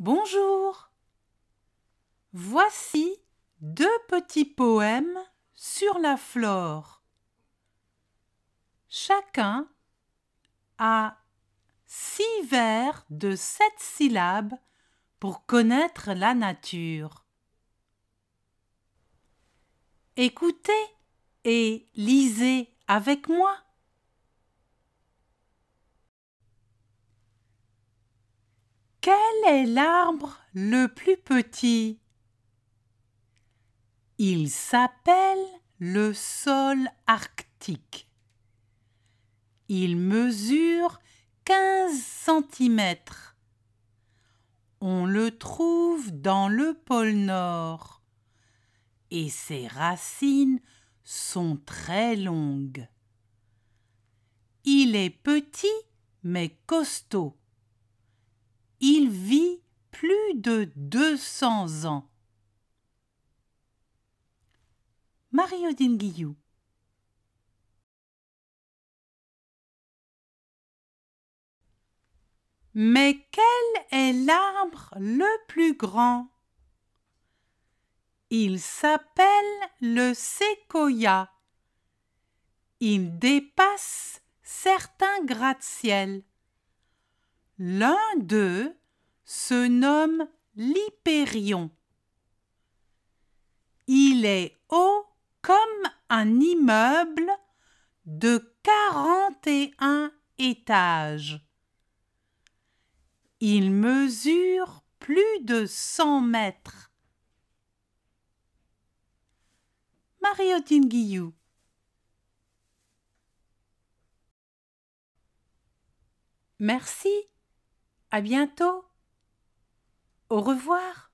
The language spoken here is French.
Bonjour. Voici deux petits poèmes sur la flore. Chacun a six vers de sept syllabes pour connaître la nature. Écoutez et lisez avec moi. est l'arbre le plus petit Il s'appelle le sol arctique. Il mesure 15 cm. On le trouve dans le pôle Nord et ses racines sont très longues. Il est petit mais costaud. de 200 ans. Marie-Odine Guillou Mais quel est l'arbre le plus grand Il s'appelle le séquoia. Il dépasse certains gratte-ciel. L'un d'eux se nomme l'Hyperion. Il est haut comme un immeuble de 41 étages. Il mesure plus de 100 mètres. Mariotine Guillou Merci, à bientôt. Au revoir